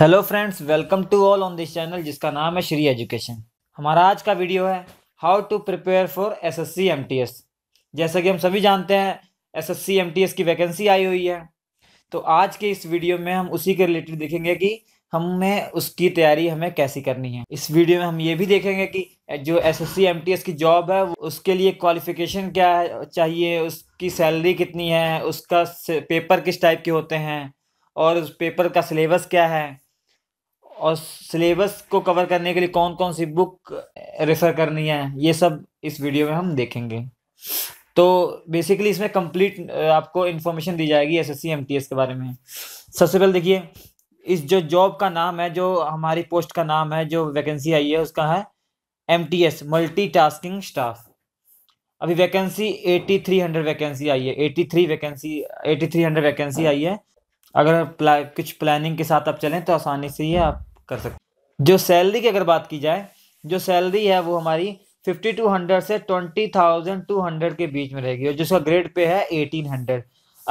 hello friends welcome to all on this channel जिसका नाम है श्री एजुकेशन हमारा आज का वीडियो है how to prepare for SSC MTS जैसा कि हम सभी जानते हैं एसएससी एमटीएस की वैकेंसी आई हुई है तो आज के इस वीडियो में हम उसी के रिलेटेड देखेंगे कि हमें उसकी तैयारी हमें कैसी करनी है इस वीडियो में हम ये भी देखेंगे कि जो एस एस की जॉब है उसके लिए क्वालिफिकेशन क्या चाहिए उसकी सैलरी कितनी है उसका पेपर किस टाइप के होते हैं और उस पेपर का सिलेबस क्या है और सिलेबस को कवर करने के लिए कौन कौन सी बुक रेफर करनी है ये सब इस वीडियो में हम देखेंगे तो बेसिकली इसमें कंप्लीट आपको इन्फॉर्मेशन दी जाएगी एस एस के बारे में सबसे पहले देखिए इस जो जॉब का नाम है जो हमारी पोस्ट का नाम है जो वैकेंसी आई है उसका है M T S multi tasking staff अभी vacancy eighty three hundred vacancy आई है eighty three vacancy eighty three hundred vacancy आई है अगर प्ला, कुछ प्लानिंग के साथ आप चलें तो आसानी से ही आप कर सकते जो सैलरी की अगर बात की जाए जो सैलरी है वो हमारी फिफ्टी टू हंड्रेड से ट्वेंटी थाउजेंड टू हंड्रेड के बीच में रहेगी और जिसका ग्रेड पे है एटीन हंड्रेड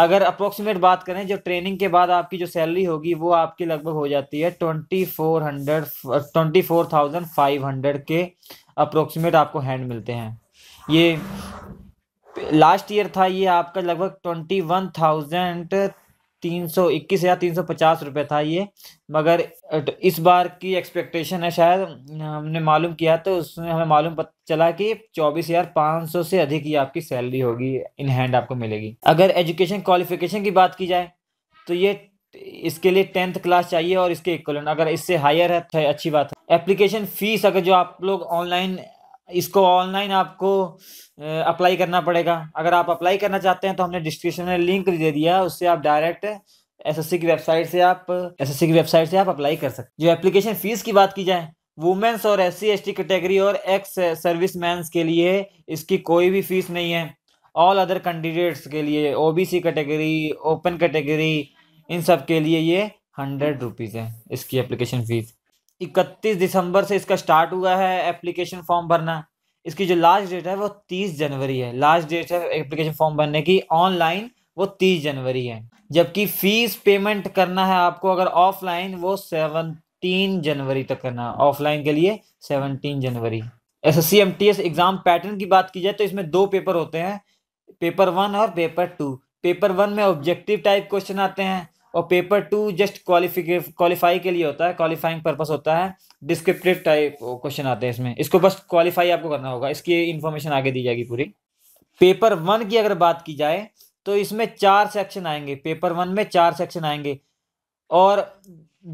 अगर अप्रोक्सीमेट बात करें जो ट्रेनिंग के बाद आपकी जो सैलरी होगी वो आपकी लगभग हो जाती है twenty four hundred twenty four thousand five hundred के अप्रोक्सीमेट आपको हैंड मिलते हैं ये लास्ट ईयर था ये आपका लगभग ट्वेंटी वन थाउजेंड तीन सौ इक्कीस हजार तीन सौ पचास रुपये था ये मगर इस बार की एक्सपेक्टेशन है शायद हमने मालूम किया तो उसमें हमें मालूम चला कि चौबीस हजार पाँच सौ से अधिक ही आपकी सैलरी होगी इन हैंड आपको मिलेगी अगर एजुकेशन क्वालिफिकेशन की बात की जाए तो ये इसके लिए टेंथ क्लास चाहिए और इसके इक्वलेंट अगर इससे हायर है तो अच्छी बात है एप्लीकेशन फीस अगर जो आप लोग ऑनलाइन इसको ऑनलाइन आपको अप्लाई करना पड़ेगा अगर आप अप्लाई करना चाहते हैं तो हमने डिस्क्रिप्शन में लिंक दे दिया है उससे आप डायरेक्ट एसएससी की वेबसाइट से आप एसएससी की वेबसाइट से आप अप्लाई कर सकते जो एप्लीकेशन फ़ीस की बात की जाए वुमेन्स और एस सी कैटेगरी और एक्स सर्विस मैंस के लिए इसकी कोई भी फीस नहीं है ऑल अदर कैंडिडेट्स के लिए सी कैटेगरी ओपन कैटेगरी इन सब के लिए ये हंड्रेड रुपीज़ है इसकी एप्लीकेशन फ़ीस इकतीस दिसंबर से इसका स्टार्ट हुआ है एप्लीकेशन फॉर्म भरना इसकी जो लास्ट डेट है वो तीस जनवरी है लास्ट डेट है एप्लीकेशन फॉर्म भरने की ऑनलाइन वो तीस जनवरी है जबकि फीस पेमेंट करना है आपको अगर ऑफलाइन वो सेवनटीन जनवरी तक करना ऑफलाइन के लिए सेवनटीन जनवरी S S C M T S exam pattern की बात की जाए तो इसमें दो पेपर होते हैं पेपर वन और पेपर टू पेपर वन में ऑब्जेक्टिव टाइप क्वेश्चन आते हैं और पेपर टू जस्ट क्वालिफिके क्वालिफाई के लिए होता है क्वालिफाइंग पर्पस होता है डिस्क्रिप्टिव टाइप क्वेश्चन आते हैं इसमें इसको बस क्वालिफाई आपको करना होगा इसकी इन्फॉर्मेशन आगे दी जाएगी पूरी पेपर वन की अगर बात की जाए तो इसमें चार सेक्शन आएंगे पेपर वन में चार सेक्शन आएंगे और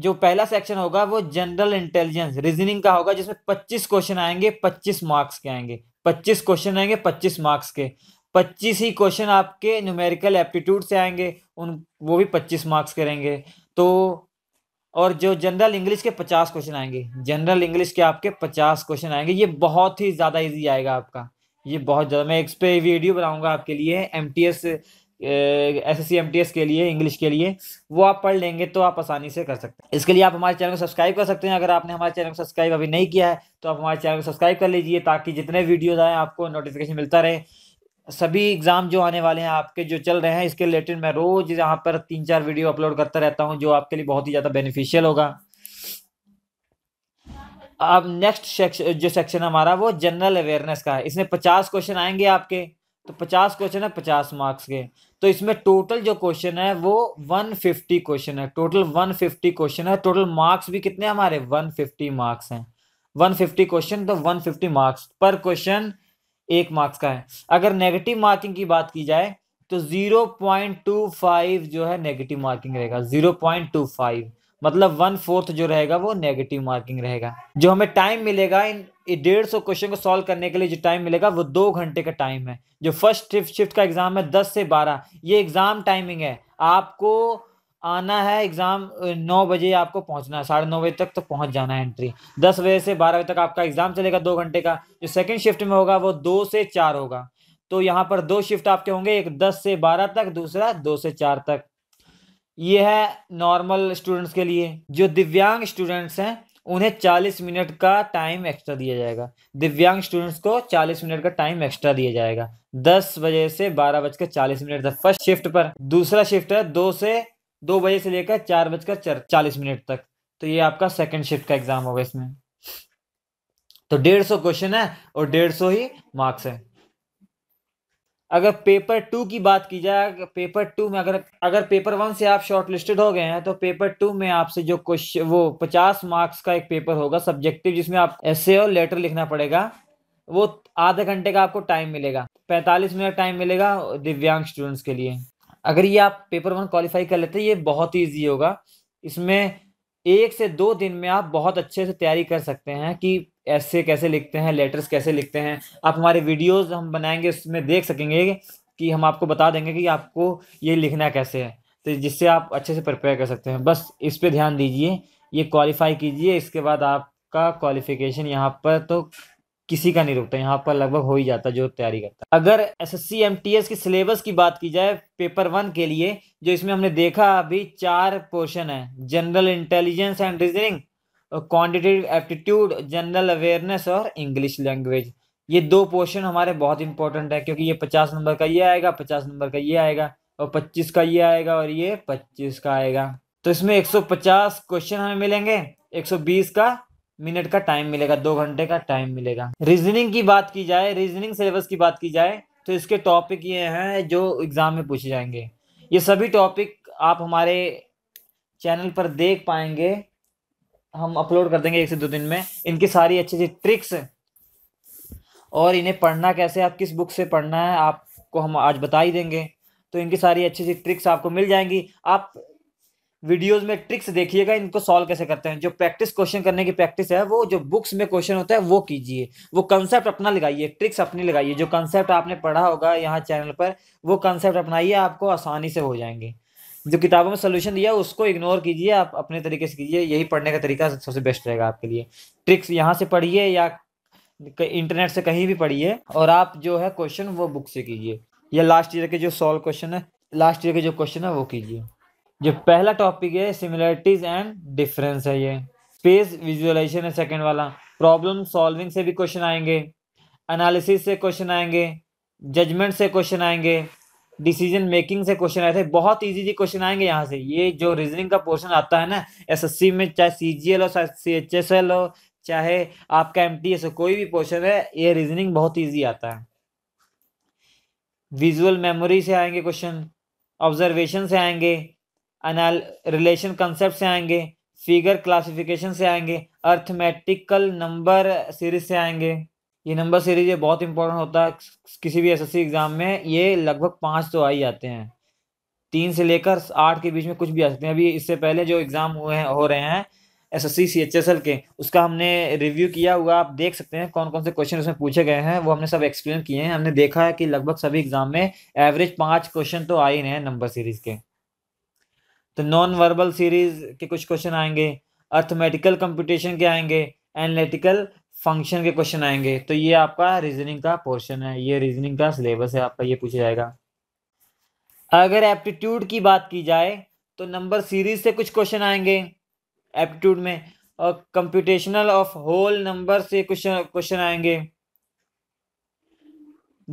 जो पहला सेक्शन होगा वो जनरल इंटेलिजेंस रीजनिंग का होगा जिसमें 25 क्वेश्चन आएंगे 25 मार्क्स के आएंगे 25 क्वेश्चन आएंगे 25 मार्क्स के पच्चीस ही क्वेश्चन आपके न्यूमेरिकल एप्टीट्यूड से आएंगे उन वो भी पच्चीस मार्क्स करेंगे तो और जो जनरल इंग्लिश के पचास क्वेश्चन आएंगे जनरल इंग्लिश के आपके पचास क्वेश्चन आएंगे ये बहुत ही ज़्यादा ईजी आएगा आपका ये बहुत ज़्यादा मैं इस पर वीडियो बनाऊंगा आपके लिए M T S S S C M T S के लिए इंग्लिश के लिए वो आप पढ़ लेंगे तो आप आसानी से कर सकते हैं इसके लिए आप हमारे चैनल को सब्सक्राइब कर सकते हैं अगर आपने हमारे चैनल को सब्सक्राइब अभी नहीं किया है तो आप हमारे चैनल को सब्सक्राइब कर लीजिए ताकि जितने वीडियोज़ आएँ आपको नोटिफिकेशन मिलता रहे सभी एग्ज़ाम जो आने वाले हैं आपके जो चल रहे हैं इसके रिलेटेड मैं रोज़ यहाँ पर तीन चार वीडियो अपलोड करता रहता हूँ जो आपके लिए बहुत ही ज़्यादा बेनिफिशियल होगा अब नेक्स्ट सेक्शन जो सेक्शन हमारा वो जनरल अवेयरनेस का है इसमें पचास क्वेश्चन आएंगे आपके तो पचास क्वेश्चन है पचास मार्क्स के तो इसमें टोटल जो क्वेश्चन है वो वन फिफ्टी क्वेश्चन है टोटल वन फिफ्टी क्वेश्चन है टोटल मार्क्स भी कितने हमारे वन फिफ्टी मार्क्स हैं वन फिफ्टी क्वेश्चन तो वन फिफ्टी मार्क्स पर क्वेश्चन एक मार्क्स का है अगर नेगेटिव मार्किंग की बात की जाए तो 0.25 जो है नेगेटिव मार्किंग रहेगा 0.25 मतलब वन फोर्थ जो रहेगा वो नेगेटिव मार्किंग रहेगा जो हमें टाइम मिलेगा इन डेढ़ सौ क्वेश्चन को सॉल्व करने के लिए जो टाइम मिलेगा वो दो घंटे का टाइम है जो फर्स्ट शिफ्ट शिफ्ट का एग्जाम है दस से बारह ये एग्जाम टाइमिंग है आपको आना है एग्ज़ाम नौ बजे आपको पहुंचना है साढ़े नौ बजे तक तो पहुंच जाना है एंट्री दस बजे से बारह बजे तक आपका एग्ज़ाम चलेगा दो घंटे का जो सेकंड शिफ्ट में होगा वो दो से चार होगा तो यहाँ पर दो शिफ्ट आपके होंगे एक दस से बारह तक दूसरा दो से चार तक ये है नॉर्मल स्टूडेंट्स के लिए जो दिव्यांग स्टूडेंट्स हैं उन्हें चालीस मिनट का टाइम एक्स्ट्रा दिया जाएगा दिव्यांग स्टूडेंट्स को चालीस मिनट का टाइम एक्स्ट्रा दिया जाएगा दस बजे से बारह बजकर चालीस मिनट तक फर्स्ट शिफ्ट पर दूसरा शिफ्ट है दो से दो बजे से लेकर चार बजकर चालीस मिनट तक तो ये आपका सेकंड शिफ्ट का एग्जाम होगा इसमें तो डेढ़ सौ क्वेश्चन है और डेढ़ सौ ही मार्क्स है अगर पेपर टू की बात की जाए पेपर टू में अगर अगर पेपर वन से आप शॉर्ट लिस्टेड हो गए हैं तो पेपर टू में आपसे जो क्वेश्चन वो पचास मार्क्स का एक पेपर होगा सब्जेक्टिव जिसमें आप ऐसे और लेटर लिखना पड़ेगा वो आधे घंटे का आपको टाइम मिलेगा पैंतालीस मिनट टाइम मिलेगा दिव्यांग स्टूडेंट्स के लिए अगर ये आप पेपर वन क्वालिफाई कर लेते हैं ये बहुत ही ईजी होगा इसमें एक से दो दिन में आप बहुत अच्छे से तैयारी कर सकते हैं कि ऐसे कैसे लिखते हैं लेटर्स कैसे लिखते हैं आप हमारे वीडियोस हम बनाएंगे उसमें देख सकेंगे कि हम आपको बता देंगे कि आपको ये लिखना कैसे है तो जिससे आप अच्छे से प्रिपेयर कर सकते हैं बस इस पर ध्यान दीजिए ये क्वालिफाई कीजिए इसके बाद आपका क्वालिफिकेशन यहाँ पर तो किसी का नहीं रुकता यहाँ पर लगभग हो ही जाता जो तैयारी करता अगर एस एस की सिलेबस की बात की जाए पेपर वन के लिए जो इसमें हमने देखा अभी चार पोर्शन है general intelligence and reasoning quantitative aptitude general awareness और इंग्लिश लैंग्वेज ये दो पोर्शन हमारे बहुत इंपॉर्टेंट है क्योंकि ये पचास नंबर का ये आएगा पचास नंबर का ये आएगा और पच्चीस का ये आएगा और ये पच्चीस का आएगा तो इसमें एक सौ पचास क्वेश्चन हमें मिलेंगे एक सौ बीस का मिनट का टाइम मिलेगा दो घंटे का टाइम मिलेगा रीजनिंग की बात की जाए रीजनिंग सिलेबस की बात की जाए तो इसके टॉपिक ये हैं जो एग्ज़ाम में पूछे जाएंगे ये सभी टॉपिक आप हमारे चैनल पर देख पाएंगे हम अपलोड कर देंगे एक से दो दिन में इनकी सारी अच्छी अच्छी ट्रिक्स और इन्हें पढ़ना कैसे आप किस बुक से पढ़ना है आपको हम आज बता ही देंगे तो इनकी सारी अच्छी अच्छी ट्रिक्स आपको मिल जाएंगी आप वीडियोस में ट्रिक्स देखिएगा इनको सॉल्व कैसे करते हैं जो प्रैक्टिस क्वेश्चन करने की प्रैक्टिस है वो जो बुक्स में क्वेश्चन होता है वो कीजिए वो कंसेप्ट अपना लगाइए ट्रिक्स अपनी लगाइए जो कंसेप्ट आपने पढ़ा होगा यहाँ चैनल पर वो कंसेप्ट अपनाइए आपको आसानी से हो जाएंगे जो किताबों में सोल्यूशन दिया उसको इग्नोर कीजिए आप अपने तरीके से कीजिए यही पढ़ने का तरीका सबसे बेस्ट रहेगा आपके लिए ट्रिक्स यहाँ से पढ़िए या इंटरनेट से कहीं भी पढ़िए और आप जो है क्वेश्चन वो बुक से कीजिए या लास्ट ईयर के जो सॉल्व क्वेश्चन है लास्ट ईयर के जो क्वेश्चन है वो कीजिए जो पहला टॉपिक है सिमिलरिटीज एंड डिफरेंस है ये स्पेस विजुअलाइजेशन है सेकेंड वाला प्रॉब्लम सॉल्विंग से भी क्वेश्चन आएंगे एनालिसिस से क्वेश्चन आएंगे जजमेंट से क्वेश्चन आएंगे डिसीजन मेकिंग से क्वेश्चन आए थे बहुत इजी जी क्वेश्चन आएंगे यहाँ से ये जो रीजनिंग का पोर्शन आता है ना एसएससी में चाहे सीजीएल हो चाहे एल हो चाहे आपका एम टी एस हो कोई भी पोर्शन है ये रीजनिंग बहुत ईजी आता है विजुअल मेमोरी से आएंगे क्वेश्चन ऑब्जर्वेशन से आएंगे अनाल रिलेशन कंसेप्ट से आएंगे फिगर क्लासिफिकेशन से आएंगे अर्थमेटिकल नंबर सीरीज से आएंगे ये नंबर सीरीज ये बहुत इंपॉर्टेंट होता है किसी भी एसएससी एग्ज़ाम में ये लगभग पाँच तो आ ही जाते हैं तीन से लेकर आठ के बीच में कुछ भी आ सकते हैं अभी इससे पहले जो एग्ज़ाम हुए हैं हो रहे हैं S S C C H S L के उसका हमने रिव्यू किया हुआ आप देख सकते हैं कौन कौन से क्वेश्चन उसमें पूछे गए हैं वो हमने सब एक्सप्लेन किए हैं हमने देखा है कि लगभग सभी एग्ज़ाम में एवरेज पाँच क्वेश्चन तो आ ही रहे हैं नंबर सीरीज़ के तो नॉन वर्बल सीरीज के कुछ क्वेश्चन आएंगे अर्थमेटिकल कंप्यूटेशन के आएंगे एनालिटिकल फंक्शन के क्वेश्चन आएंगे तो ये आपका रीजनिंग का पोर्शन है ये रीजनिंग का सिलेबस है आपका ये पूछा जाएगा अगर एप्टीट्यूड की बात की जाए तो नंबर सीरीज से कुछ क्वेश्चन आएंगे एप्टीट्यूड में और कंप्यूटेशनल ऑफ होल नंबर से कुछ क्वेश्चन आएंगे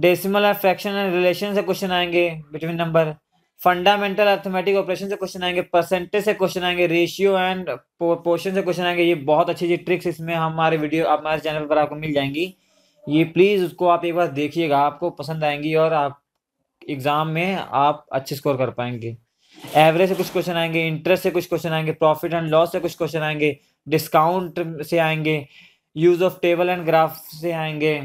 decimal and fraction and relation से क्वेश्चन आएंगे between number fundamental arithmetic operation से क्वेश्चन आएंगे परसेंटेज से क्वेश्चन आएंगे रेशियो एंड पोर्शन से क्वेश्चन आएंगे ये बहुत अच्छी अच्छी ट्रिक्स इसमें हमारे वीडियो आप हमारे चैनल पर आपको मिल जाएंगी ये प्लीज़ उसको आप एक बार देखिएगा आपको पसंद आएंगी और आप एग्ज़ाम में आप अच्छे स्कोर कर पाएंगे एवरेज से कुछ क्वेश्चन आएंगे इंटरेस्ट से कुछ क्वेश्चन आएंगे प्रॉफिट एंड लॉस से कुछ क्वेश्चन आएंगे डिस्काउंट से आएंगे use of table and graph से आएंगे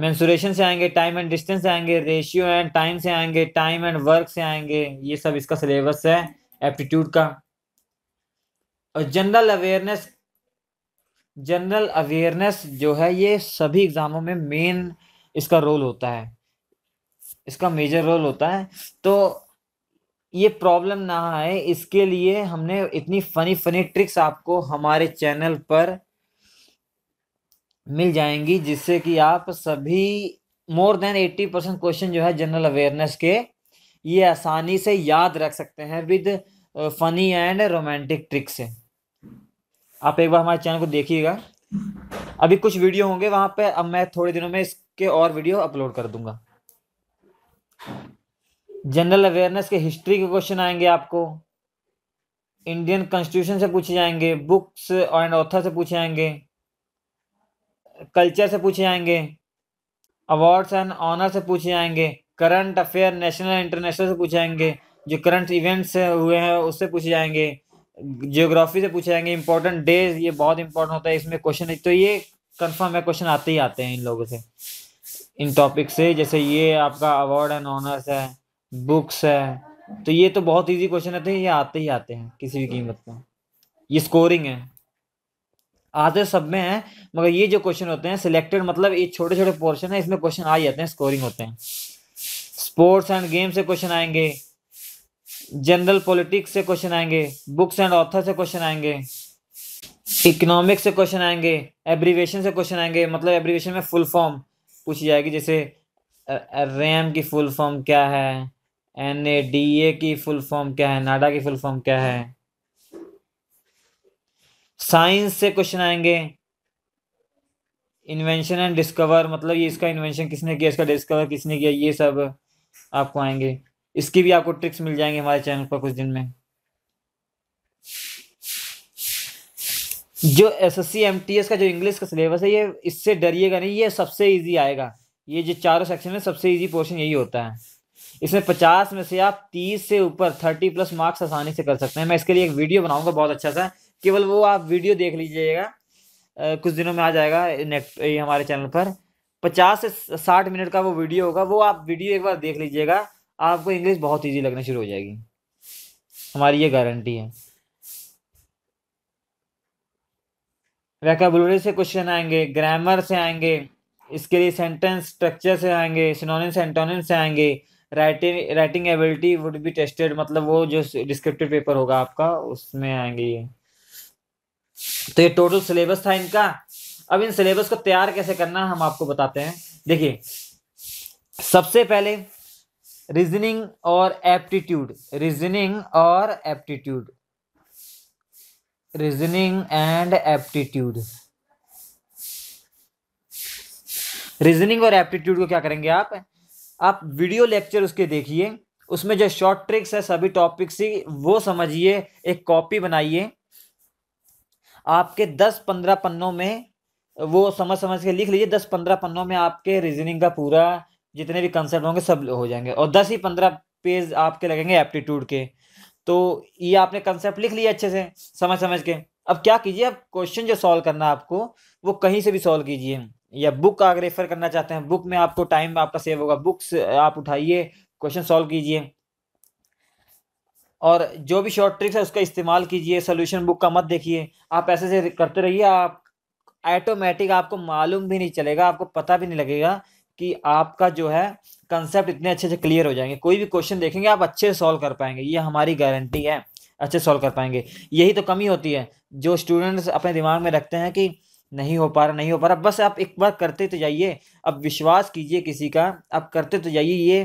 मैंसुरेशन से आएंगे टाइम एंड डिस्टेंस से आएंगे रेशियो एंड टाइम से आएंगे टाइम एंड वर्क से आएंगे ये सब इसका सिलेबस है एप्टीट्यूड का और जनरल अवेयरनेस जनरल अवेयरनेस जो है ये सभी एग्ज़ामों में मेन इसका रोल होता है इसका मेजर रोल होता है तो ये प्रॉब्लम ना आए इसके लिए हमने इतनी फ़नी फ़नी ट्रिक्स आपको हमारे चैनल पर मिल जाएंगी जिससे कि आप सभी more than eighty percent question जो है जनरल अवेयरनेस के ये आसानी से याद रख सकते हैं with funny and romantic trick से आप एक बार हमारे चैनल को देखिएगा अभी कुछ वीडियो होंगे वहां पे अब मैं थोड़े दिनों में इसके और वीडियो अपलोड कर दूंगा जनरल अवेयरनेस के हिस्ट्री के क्वेश्चन आएंगे आपको इंडियन कॉन्स्टिट्यूशन से पूछे जाएंगे बुक्स एंड ऑथर से पूछे जाएंगे कल्चर से पूछे जाएंगे अवार्ड्स एंड ऑनर से पूछे जाएंगे करंट अफेयर नेशनल इंटरनेशनल से पूछे जाएंगे जो करंट इवेंट्स हुए हैं उससे पूछे जाएंगे जियोग्राफी से पूछे जाएंगे इंपॉर्टेंट डेज ये बहुत इंपॉर्टेंट होता है इसमें क्वेश्चन तो ये कंफर्म है क्वेश्चन आते ही आते हैं इन लोगों से इन टॉपिक से जैसे ये आपका अवार्ड एंड ऑनर्स है बुक्स है तो ये तो बहुत इजी क्वेश्चन है हैं तो ये आते ही आते हैं किसी भी कीमत पर ये स्कोरिंग है आते सब में है मगर ये जो क्वेश्चन होते हैं सिलेक्टेड मतलब ये छोटे छोटे पोर्शन है इसमें क्वेश्चन आ जाते हैं स्कोरिंग होते हैं स्पोर्ट्स एंड गेम से क्वेश्चन आएंगे जनरल पॉलिटिक्स से क्वेश्चन आएंगे बुक्स एंड ऑथर से क्वेश्चन आएंगे इकोनॉमिक्स से क्वेश्चन आएंगे एब्रीवेशन से क्वेश्चन आएंगे मतलब एब्रीवेशन में फुल फॉर्म पूछी जाएगी जैसे रैम की फुल फॉर्म क्या है एन की फुल फॉर्म क्या है नाडा की फुल फॉर्म क्या है साइंस से क्वेश्चन आएंगे इन्वेंशन एंड डिस्कवर मतलब ये इसका इन्वेंशन किसने किया इसका डिस्कवर किसने किया ये सब आपको आएंगे इसकी भी आपको ट्रिक्स मिल जाएंगे हमारे चैनल पर कुछ दिन में जो S S C M T S का जो इंग्लिश का सिलेबस है ये इससे डरिएगा नहीं ये सबसे इजी आएगा ये जो चारों सेक्शन में सबसे इजी पोर्शन यही होता है इसमें पचास में से आप तीस से ऊपर थर्टी प्लस मार्क्स आसानी से कर सकते हैं मैं इसके लिए एक वीडियो बनाऊंगा बहुत अच्छा सा केवल वो आप वीडियो देख लीजिएगा कुछ दिनों में आ जाएगा नेट हमारे चैनल पर पचास से साठ मिनट का वो वीडियो होगा वो आप वीडियो एक बार देख लीजिएगा आपको इंग्लिश बहुत ईजी लगना शुरू हो जाएगी हमारी ये गारंटी है वैकाबुलरी से क्वेश्चन आएंगे ग्रामर से आएंगे इसके लिए सेंटेंस स्ट्रक्चर से आएंगे सिनोनिम्स एंटोनिम्स से आएंगे writing writing ability would be tested मतलब वो जो डिस्क्रिप्टिव पेपर होगा आपका उसमें आएंगे ये तो ये टोटल सिलेबस था इनका अब इन सिलेबस को तैयार कैसे करना हम आपको बताते हैं देखिए सबसे पहले रीजनिंग और एप्टीट्यूड रीजनिंग और aptitude reasoning and aptitude reasoning और एप्टीट्यूड को क्या करेंगे आप आप वीडियो लेक्चर उसके देखिए उसमें जो शॉर्ट ट्रिक्स है सभी टॉपिक्स ही वो समझिए एक कॉपी बनाइए आपके दस पंद्रह पन्नों में वो समझ समझ के लिख लीजिए दस पंद्रह पन्नों में आपके रीजनिंग का पूरा जितने भी कंसेप्ट होंगे सब हो जाएंगे और दस ही पंद्रह पेज आपके लगेंगे एप्टीट्यूड के तो ये आपने कंसेप्ट लिख लिया अच्छे से समझ समझ के अब क्या कीजिए अब क्वेश्चन जो सॉल्व करना है आपको वो कहीं से भी सॉल्व कीजिए या बुक आगे रेफर करना चाहते हैं बुक में आपको टाइम आपका सेव होगा बुक्स आप उठाइए क्वेश्चन सॉल्व कीजिए और जो भी शॉर्ट ट्रिक्स है उसका इस्तेमाल कीजिए सोल्यूशन बुक का मत देखिए आप ऐसे से करते रहिए आप ऐटोमेटिक आपको मालूम भी नहीं चलेगा आपको पता भी नहीं लगेगा कि आपका जो है कंसेप्ट इतने अच्छे से क्लियर हो जाएंगे कोई भी क्वेश्चन देखेंगे आप अच्छे से सॉल्व कर पाएंगे ये हमारी गारंटी है अच्छे सॉल्व कर पाएंगे यही तो कमी होती है जो स्टूडेंट्स अपने दिमाग में रखते हैं कि नहीं हो पा रहा नहीं हो पा रहा बस आप एक बार करते तो जाइए अब विश्वास कीजिए किसी का आप करते तो जाइए ये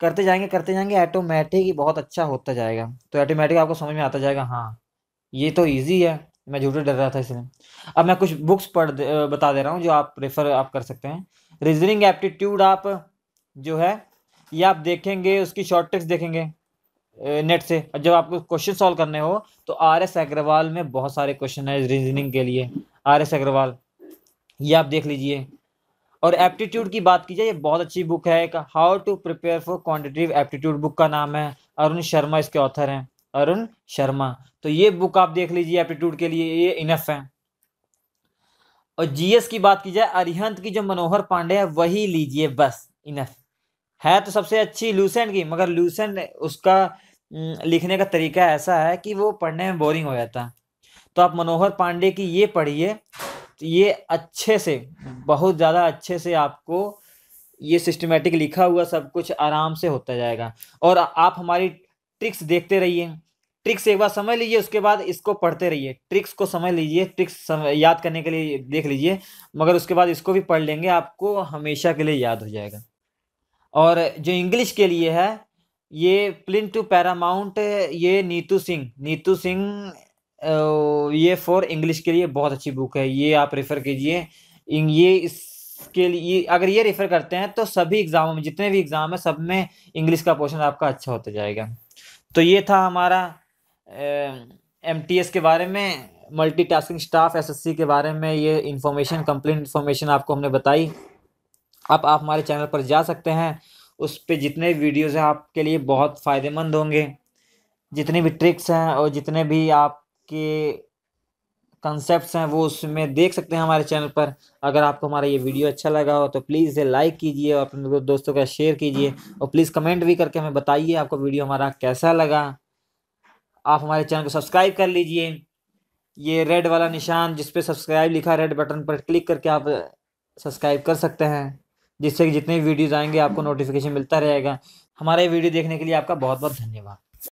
करते जाएंगे करते जाएंगे ऑटोमेटिक ही बहुत अच्छा होता जाएगा तो ऑटोमेटिक आपको समझ में आता जाएगा हाँ ये तो ईजी है मैं झूठे डर रहा था इसलिए अब मैं कुछ बुक्स पढ़ बता दे रहा हूँ जो आप प्रेफर आप कर सकते हैं रीजनिंग एप्टीट्यूड आप जो है ये आप देखेंगे उसकी शॉर्ट टेक्स्ट देखेंगे नेट से जब आपको क्वेश्चन सॉल्व करने हो तो आर एस अग्रवाल में बहुत सारे क्वेश्चन है रीजनिंग के लिए आर एस अग्रवाल ये आप देख लीजिए और एप्टीट्यूड की बात की जाए ये बहुत अच्छी बुक है एक how to prepare for quantitative aptitude book का नाम है अरुण शर्मा इसके ऑथर हैं अरुण शर्मा तो ये बुक आप देख लीजिए एप्टीट्यूड के लिए ये इनफ है और जीएस की बात की जाए अरिहंत की जो मनोहर पांडे है वही लीजिए बस इनफ है तो सबसे अच्छी लूसेंट की मगर लूसेंट उसका लिखने का तरीका ऐसा है कि वो पढ़ने में बोरिंग हो जाता है तो आप मनोहर पांडे की ये पढ़िए ये अच्छे से बहुत ज़्यादा अच्छे से आपको ये सिस्टमेटिक लिखा हुआ सब कुछ आराम से होता जाएगा और आप हमारी ट्रिक्स देखते रहिए ट्रिक्स एक बार समझ लीजिए उसके बाद इसको पढ़ते रहिए ट्रिक्स को समझ लीजिए ट्रिक्स सम... याद करने के लिए देख लीजिए मगर उसके बाद इसको भी पढ़ लेंगे आपको हमेशा के लिए याद हो जाएगा और जो इंग्लिश के लिए है ये प्लिन टू पैरामाउंट ये नीतू सिंह नीतू सिंह ये फॉर इंग्लिश के लिए बहुत अच्छी बुक है ये आप रेफ़र कीजिए ये इसके लिए अगर ये रेफ़र करते हैं तो सभी एग्ज़ामों में जितने भी एग्ज़ाम हैं सब में इंग्लिश का पोर्शन आपका अच्छा होता जाएगा तो ये था हमारा एम के बारे में मल्टीटास्किंग स्टाफ एसएससी के बारे में ये इन्फॉर्मेशन कंप्लीट इंफॉर्मेशन आपको हमने बताई अब आप हमारे चैनल पर जा सकते हैं उस पर जितने वीडियोज़ हैं आपके लिए बहुत फ़ायदेमंद होंगे जितने भी ट्रिक्स हैं और जितने भी आप के कंसेप्ट हैं वो उसमें देख सकते हैं हमारे चैनल पर अगर आपको हमारा ये वीडियो अच्छा लगा हो तो प्लीज़ इसे लाइक कीजिए और अपने दोस्तों का शेयर कीजिए और प्लीज़ कमेंट भी करके हमें बताइए आपको वीडियो हमारा कैसा लगा आप हमारे चैनल को सब्सक्राइब कर लीजिए ये रेड वाला निशान जिस पे सब्सक्राइब लिखा रेड बटन पर क्लिक करके आप सब्सक्राइब कर सकते हैं जिससे कि जितने भी वीडियोज़ आएंगे आपको नोटिफिकेशन मिलता रहेगा हमारा ये वीडियो देखने के लिए आपका बहुत बहुत धन्यवाद